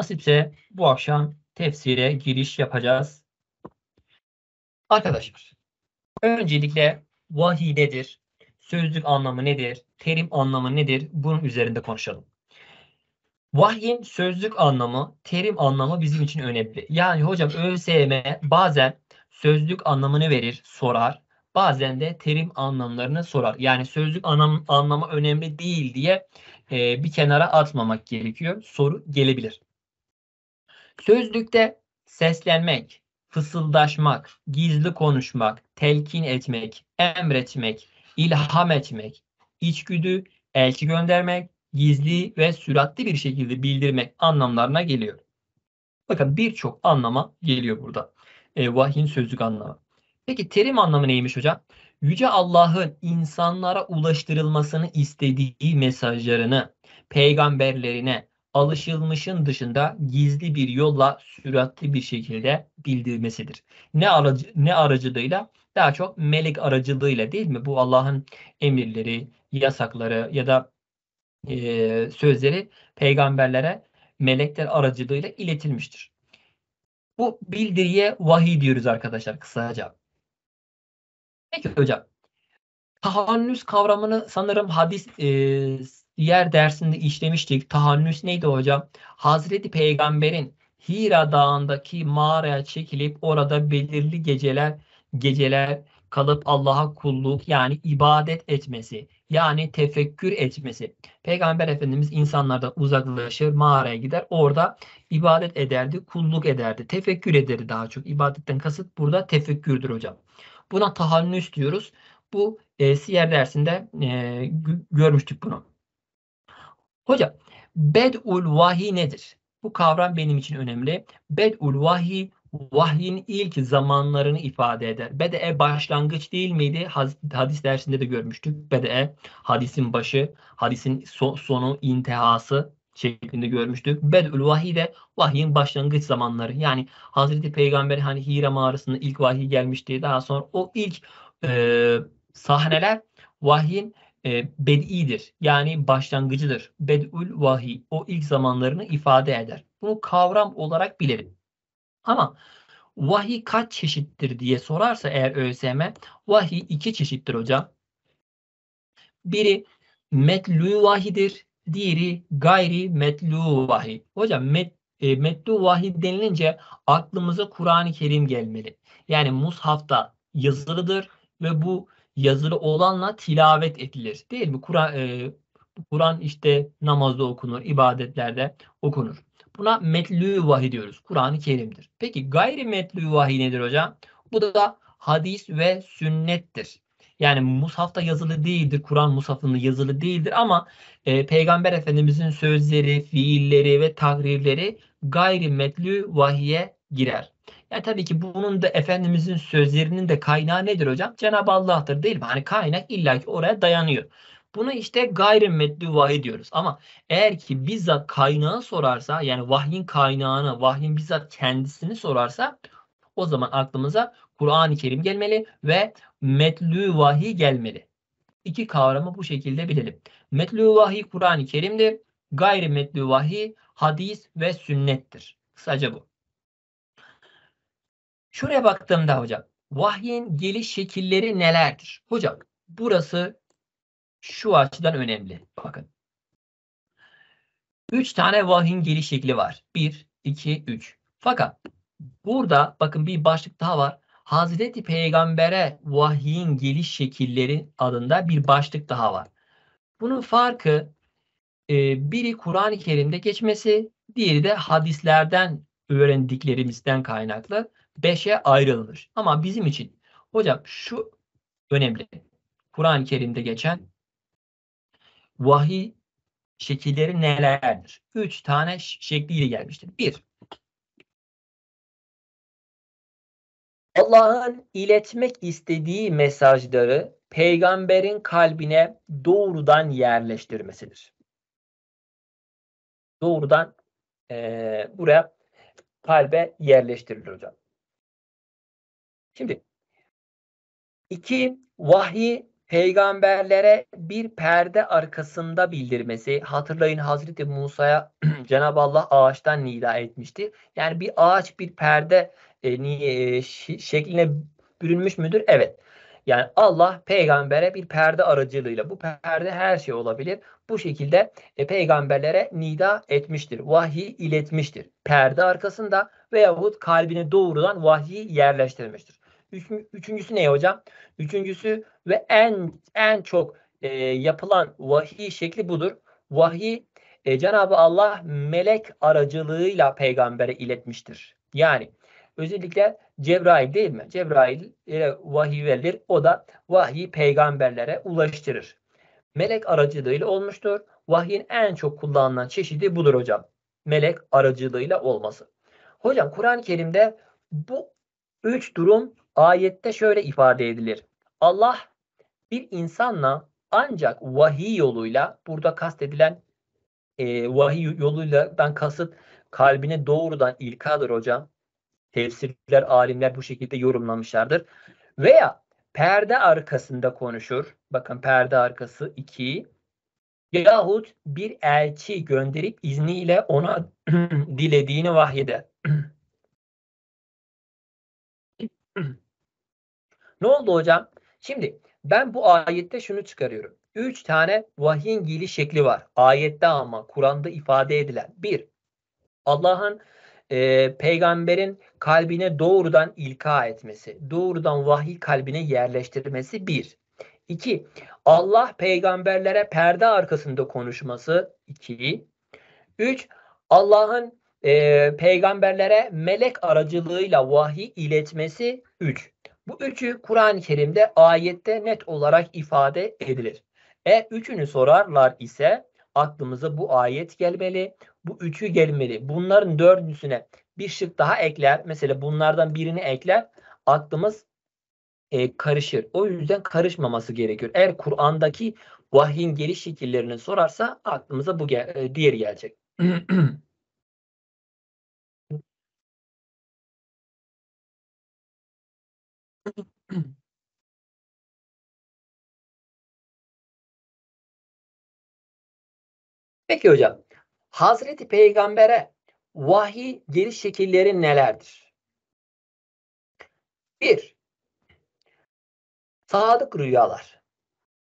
Nasipse bu akşam tefsire giriş yapacağız. Arkadaşlar, öncelikle vahiy nedir? Sözlük anlamı nedir? Terim anlamı nedir? Bunun üzerinde konuşalım. Vahyin sözlük anlamı, terim anlamı bizim için önemli. Yani hocam ÖSYM bazen sözlük anlamını verir, sorar. Bazen de terim anlamlarını sorar. Yani sözlük anlam, anlamı önemli değil diye e, bir kenara atmamak gerekiyor. Soru gelebilir. Sözlükte seslenmek, fısıldaşmak, gizli konuşmak, telkin etmek, emretmek, ilham etmek, içgüdü, elçi göndermek, gizli ve süratli bir şekilde bildirmek anlamlarına geliyor. Bakın birçok anlama geliyor burada. E, vahyin sözlük anlamı. Peki terim anlamı neymiş hocam? Yüce Allah'ın insanlara ulaştırılmasını istediği mesajlarını, peygamberlerine, alışılmışın dışında gizli bir yolla süratli bir şekilde bildirmesidir. Ne aracı ne aracılığıyla? Daha çok melek aracılığıyla değil mi? Bu Allah'ın emirleri, yasakları ya da e, sözleri peygamberlere melekler aracılığıyla iletilmiştir. Bu bildiriye vahiy diyoruz arkadaşlar kısaca. Peki hocam. Tahannüs kavramını sanırım hadis e, diğer dersinde işlemiştik. Tahannüs neydi hocam? Hazreti Peygamber'in Hira Dağı'ndaki mağaraya çekilip orada belirli geceler geceler kalıp Allah'a kulluk yani ibadet etmesi yani tefekkür etmesi. Peygamber Efendimiz insanlardan uzaklaşır, mağaraya gider. Orada ibadet ederdi, kulluk ederdi, tefekkür ederdi daha çok. İbadetten kasıt burada tefekkürdür hocam. Buna tahannüs diyoruz. Bu e, siyer dersinde e, görmüştük bunu. Hocam bed'ul vahiy nedir? Bu kavram benim için önemli. Bed'ul vahiy vahyin ilk zamanlarını ifade eder. Bede'e başlangıç değil miydi? Hadis dersinde de görmüştük. Bede'e hadisin başı, hadisin sonu, intihası şeklinde görmüştük. Bedül vahiy de vahyin başlangıç zamanları. Yani Hazreti Peygamber hani Hira mağarasında ilk vahiy gelmişti. Daha sonra o ilk e, sahneler vahyin e, bed'idir. Yani başlangıcıdır. Bed'ül vahiy. O ilk zamanlarını ifade eder. Bunu kavram olarak bilelim. Ama vahiy kaç çeşittir diye sorarsa eğer ÖSM vahiy iki çeşittir hocam. Biri metlu vahidir. Diğeri gayri metlu vahiy. Hocam met, e, metlu vahiy denilince aklımıza Kur'an-ı Kerim gelmeli. Yani mushafta yazılıdır ve bu yazılı olanla tilavet edilir. Değil mi? Kur'an e, Kur'an işte namazda okunur, ibadetlerde okunur. Buna metlü vahiy diyoruz. Kur'an-ı Kerim'dir. Peki gayri metlü vahiy nedir hocam? Bu da hadis ve sünnettir. Yani mushafta yazılı değildir. Kur'an mushafında yazılı değildir ama e, Peygamber Efendimizin sözleri, fiilleri ve tahrirleri gayri metlü vahiye girer. Ya tabii ki bunun da Efendimizin sözlerinin de kaynağı nedir hocam? Cenab-ı Allah'tır değil mi? Hani kaynak illaki oraya dayanıyor. Buna işte gayrimetli vahiy diyoruz. Ama eğer ki bizzat kaynağı sorarsa yani vahyin kaynağını, vahyin bizzat kendisini sorarsa o zaman aklımıza Kur'an-ı Kerim gelmeli ve metlü vahiy gelmeli. İki kavramı bu şekilde bilelim. Metlü vahiy Kur'an-ı Kerim'dir. Gayrimetlü vahiy hadis ve sünnettir. Kısaca bu. Şuraya baktığımda hocam vahyin geliş şekilleri nelerdir? Hocam burası şu açıdan önemli. Bakın. Üç tane vahyin geliş şekli var. Bir, iki, üç. Fakat burada bakın bir başlık daha var. Hazreti Peygamber'e vahyin geliş şekilleri adında bir başlık daha var. Bunun farkı e, biri Kur'an-ı Kerim'de geçmesi, diğeri de hadislerden öğrendiklerimizden kaynaklı. 5'e ayrılır. Ama bizim için hocam şu önemli. Kur'an-ı Kerim'de geçen vahiy şekilleri nelerdir? Üç tane şekliyle gelmiştir. Bir, Allah'ın iletmek istediği mesajları peygamberin kalbine doğrudan yerleştirmesidir. Doğrudan e, buraya kalbe yerleştirilir hocam. Şimdi iki vahyi peygamberlere bir perde arkasında bildirmesi. Hatırlayın Hazreti Musa'ya Cenab-ı Allah ağaçtan nida etmişti. Yani bir ağaç bir perde e, niye, şekline bürünmüş müdür? Evet. Yani Allah peygambere bir perde aracılığıyla bu perde her şey olabilir. Bu şekilde e, peygamberlere nida etmiştir. Vahiy iletmiştir. Perde arkasında veyahut kalbine doğrudan vahiy yerleştirmiştir üçüncüsü ne hocam? Üçüncüsü ve en en çok e, yapılan vahiy şekli budur. Vahiy e, Cenab-ı Allah melek aracılığıyla peygambere iletmiştir. Yani özellikle Cebrail değil mi? Cebrail e, vahiy verilir. O da vahiy peygamberlere ulaştırır. Melek aracılığıyla olmuştur. Vahyin en çok kullanılan çeşidi budur hocam. Melek aracılığıyla olması. Hocam Kur'an-ı Kerim'de bu üç durum Ayette şöyle ifade edilir. Allah bir insanla ancak vahiy yoluyla burada kastedilen e, vahiy yoluyla ben kasıt kalbine doğrudan ilkadır hocam. Tefsirler, alimler bu şekilde yorumlamışlardır. Veya perde arkasında konuşur. Bakın perde arkası 2. Yahut bir elçi gönderip izniyle ona dilediğini vahyeder. ne oldu hocam? Şimdi ben bu ayette şunu çıkarıyorum. Üç tane vahyin geliş şekli var. Ayette ama Kur'an'da ifade edilen. Bir, Allah'ın e, peygamberin kalbine doğrudan ilka etmesi, doğrudan vahiy kalbine yerleştirmesi bir. İki, Allah peygamberlere perde arkasında konuşması. İki. Üç, Allah'ın e, peygamberlere melek aracılığıyla vahiy iletmesi 3. Bu üçü Kur'an-ı Kerim'de ayette net olarak ifade edilir. E üçünü sorarlar ise aklımıza bu ayet gelmeli, bu üçü gelmeli. Bunların dördüncüsüne bir şık daha ekler, mesela bunlardan birini ekler, aklımız e, karışır. O yüzden karışmaması gerekiyor. Eğer Kur'an'daki vahyin geliş şekillerini sorarsa aklımıza bu gel e, diğeri gelecek. Peki hocam. Hazreti Peygamber'e vahiy geliş şekilleri nelerdir? Bir, sadık rüyalar.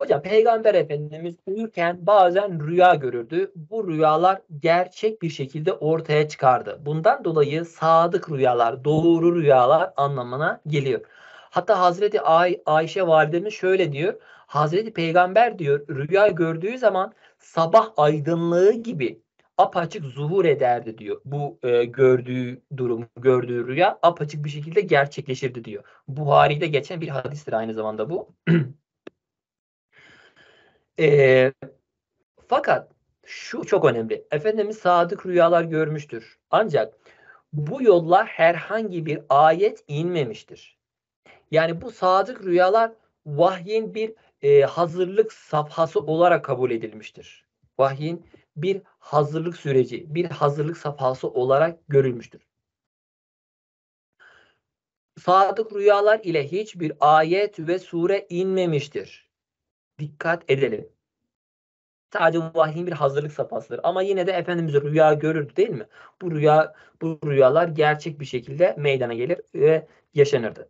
Hocam Peygamber Efendimiz uyurken bazen rüya görürdü. Bu rüyalar gerçek bir şekilde ortaya çıkardı. Bundan dolayı sadık rüyalar, doğru rüyalar anlamına geliyor. Hatta Hazreti Ay Ayşe validemiz şöyle diyor. Hazreti Peygamber diyor rüya gördüğü zaman sabah aydınlığı gibi apaçık zuhur ederdi diyor. Bu e, gördüğü durum, gördüğü rüya apaçık bir şekilde gerçekleşirdi diyor. Buhari'de geçen bir hadistir aynı zamanda bu. e, fakat şu çok önemli. Efendimiz sadık rüyalar görmüştür. Ancak bu yolla herhangi bir ayet inmemiştir. Yani bu sadık rüyalar vahyin bir e, hazırlık safhası olarak kabul edilmiştir. Vahyin bir hazırlık süreci, bir hazırlık safhası olarak görülmüştür. Sadık rüyalar ile hiçbir ayet ve sure inmemiştir. Dikkat edelim. Sadece vahyin bir hazırlık safhasıdır. Ama yine de Efendimiz rüya görürdü değil mi? Bu rüya bu rüyalar gerçek bir şekilde meydana gelir ve yaşanırdı.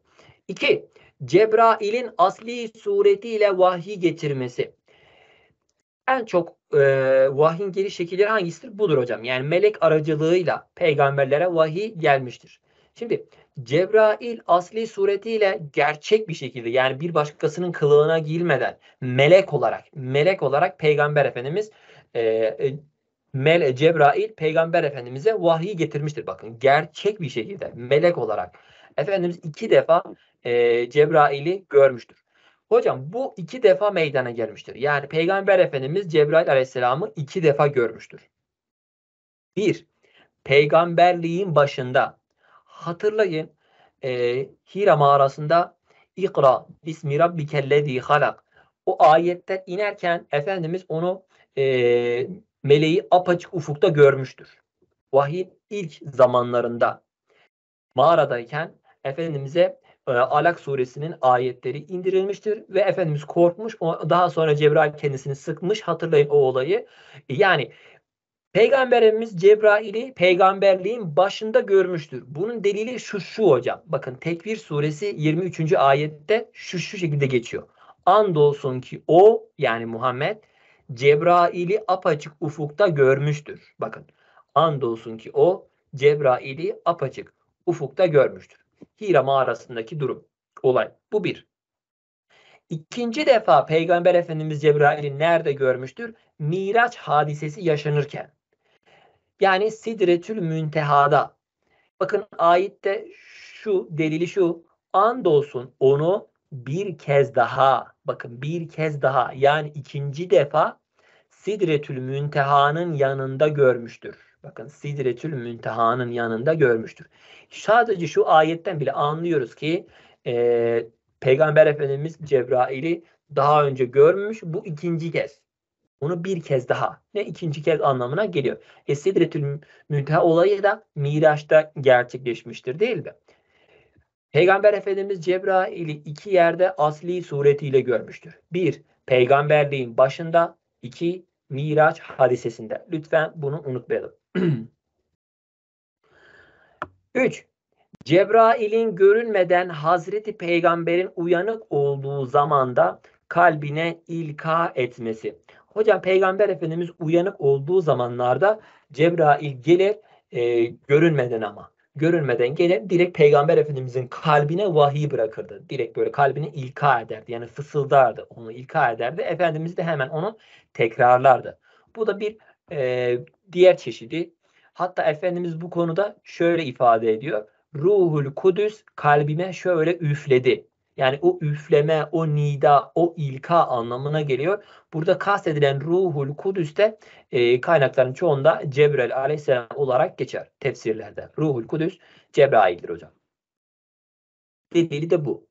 2. Cebrail'in asli suretiyle vahiy getirmesi. En çok e, vahyin geliş şekilleri hangisidir? Budur hocam. Yani melek aracılığıyla peygamberlere vahiy gelmiştir. Şimdi Cebrail asli suretiyle gerçek bir şekilde yani bir başkasının kılığına girmeden melek olarak melek olarak peygamber efendimiz e, e, Cebrail peygamber efendimize vahiy getirmiştir. Bakın gerçek bir şekilde melek olarak efendimiz iki defa e, Cebrail'i görmüştür. Hocam bu iki defa meydana gelmiştir. Yani Peygamber Efendimiz Cebrail Aleyhisselam'ı iki defa görmüştür. Bir, peygamberliğin başında hatırlayın e, Hira mağarasında İkra bismi rabbikellezi halak o ayette inerken Efendimiz onu e, meleği apaçık ufukta görmüştür. Vahiy ilk zamanlarında mağaradayken Efendimiz'e e, Alak suresinin ayetleri indirilmiştir ve Efendimiz korkmuş. daha sonra Cebrail kendisini sıkmış. Hatırlayın o olayı. Yani Peygamberimiz Cebrail'i peygamberliğin başında görmüştür. Bunun delili şu şu hocam. Bakın Tekvir suresi 23. ayette şu şu şekilde geçiyor. Andolsun ki o yani Muhammed Cebrail'i apaçık ufukta görmüştür. Bakın andolsun ki o Cebrail'i apaçık ufukta görmüştür. Hira mağarasındaki durum, olay. Bu bir. İkinci defa Peygamber Efendimiz Cebrail'i nerede görmüştür? Miraç hadisesi yaşanırken. Yani Sidretül Münteha'da. Bakın ayette şu delili şu. Andolsun onu bir kez daha bakın bir kez daha yani ikinci defa Sidretül Münteha'nın yanında görmüştür. Bakın Sidretül Münteha'nın yanında görmüştür. Sadece şu ayetten bile anlıyoruz ki e, Peygamber Efendimiz Cebrail'i daha önce görmüş. Bu ikinci kez. Bunu bir kez daha. Ne ikinci kez anlamına geliyor. E, Sidretül Münteha olayı da Miraç'ta gerçekleşmiştir değil mi? Peygamber Efendimiz Cebrail'i iki yerde asli suretiyle görmüştür. Bir, peygamberliğin başında. iki Miraç hadisesinde. Lütfen bunu unutmayalım. 3. Cebrail'in görünmeden Hazreti Peygamber'in uyanık olduğu zamanda kalbine ilka etmesi. Hocam Peygamber Efendimiz uyanık olduğu zamanlarda Cebrail gelir e, görünmeden ama görülmeden gelir direkt Peygamber Efendimizin kalbine vahiy bırakırdı. Direkt böyle kalbini ilka ederdi. Yani fısıldardı. Onu ilka ederdi. Efendimiz de hemen onu tekrarlardı. Bu da bir e, diğer çeşidi. Hatta Efendimiz bu konuda şöyle ifade ediyor. Ruhul Kudüs kalbime şöyle üfledi. Yani o üfleme, o nida, o ilka anlamına geliyor. Burada kastedilen ruhul kudüs de e, kaynakların çoğunda Cebrail aleyhisselam olarak geçer tefsirlerde. Ruhul kudüs Cebrail'dir hocam. Dediği de bu.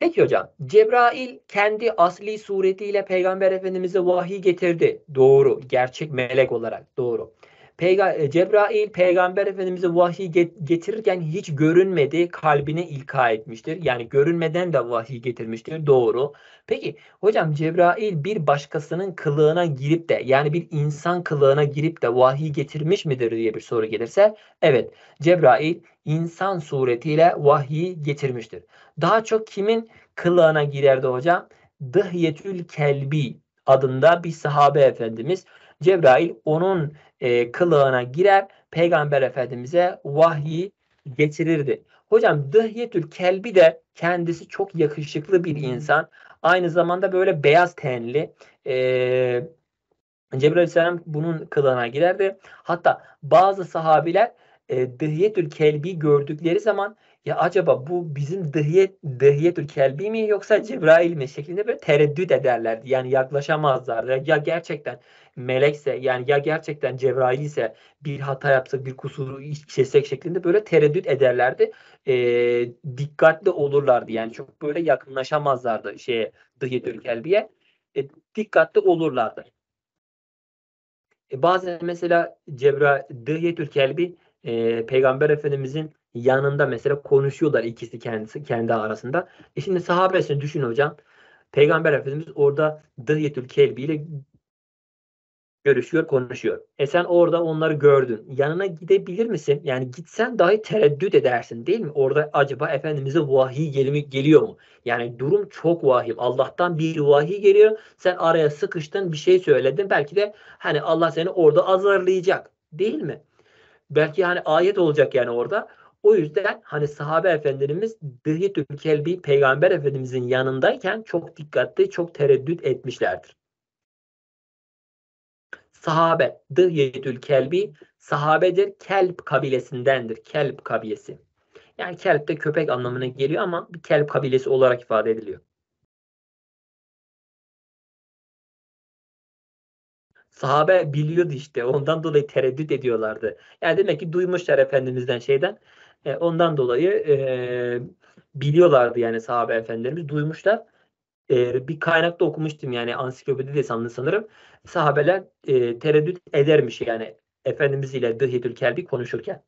Peki hocam, Cebrail kendi asli suretiyle Peygamber Efendimiz'e vahiy getirdi. Doğru, gerçek melek olarak doğru. Peyga e, Cebrail peygamber efendimize vahiy getirirken hiç görünmedi kalbine ilka etmiştir. Yani görünmeden de vahiy getirmiştir. Doğru. Peki hocam Cebrail bir başkasının kılığına girip de yani bir insan kılığına girip de vahiy getirmiş midir diye bir soru gelirse evet Cebrail insan suretiyle vahiy getirmiştir. Daha çok kimin kılığına girerdi hocam? Dıhyetül Kelbi adında bir sahabe efendimiz Cebrail onun e, kılığına girer, Peygamber Efendimiz'e vahyi getirirdi. Hocam Dıhyetül Kelbi de kendisi çok yakışıklı bir insan. Aynı zamanda böyle beyaz tenli. E, Cebrail Aleyhisselam bunun kılığına girerdi. Hatta bazı sahabiler e, Dıhyetül Kelbi gördükleri zaman ya acaba bu bizim dıhiyet, dıhiyetül kelbi mi yoksa Cibrail mi şeklinde böyle tereddüt ederlerdi. Yani yaklaşamazlardı Ya gerçekten melekse yani ya gerçekten Cebrail ise bir hata yapsak bir kusuru işlesek şeklinde böyle tereddüt ederlerdi. E, dikkatli olurlardı. Yani çok böyle yakınlaşamazlardı şeye dıhiyetül kelbiye. E, dikkatli olurlardı. E, bazen mesela Cebra dıhiyetül kelbi e, Peygamber Efendimizin yanında mesela konuşuyorlar ikisi kendisi kendi arasında. E şimdi sahabesini düşün hocam. Peygamber Efendimiz orada Dıhyetül Kelbi ile görüşüyor, konuşuyor. E sen orada onları gördün. Yanına gidebilir misin? Yani gitsen dahi tereddüt edersin değil mi? Orada acaba Efendimiz'e vahiy gelimi geliyor mu? Yani durum çok vahim. Allah'tan bir vahiy geliyor. Sen araya sıkıştın, bir şey söyledin. Belki de hani Allah seni orada azarlayacak. Değil mi? Belki hani ayet olacak yani orada. O yüzden hani sahabe efendilerimiz Dıhitül Kelbi peygamber efendimizin yanındayken çok dikkatli, çok tereddüt etmişlerdir. Sahabe, Dıhitül Kelbi sahabedir, Kelp kabilesindendir. Kelp kabilesi. Yani kelp de köpek anlamına geliyor ama bir kelp kabilesi olarak ifade ediliyor. Sahabe biliyordu işte. Ondan dolayı tereddüt ediyorlardı. Yani demek ki duymuşlar Efendimiz'den şeyden. E, ondan dolayı e, biliyorlardı yani sahabe efendilerimiz duymuşlar. E, bir kaynakta okumuştum yani ansiklopedi de sanırım. Sahabeler e, tereddüt edermiş yani Efendimiz ile Dıhidül Kelbi konuşurken.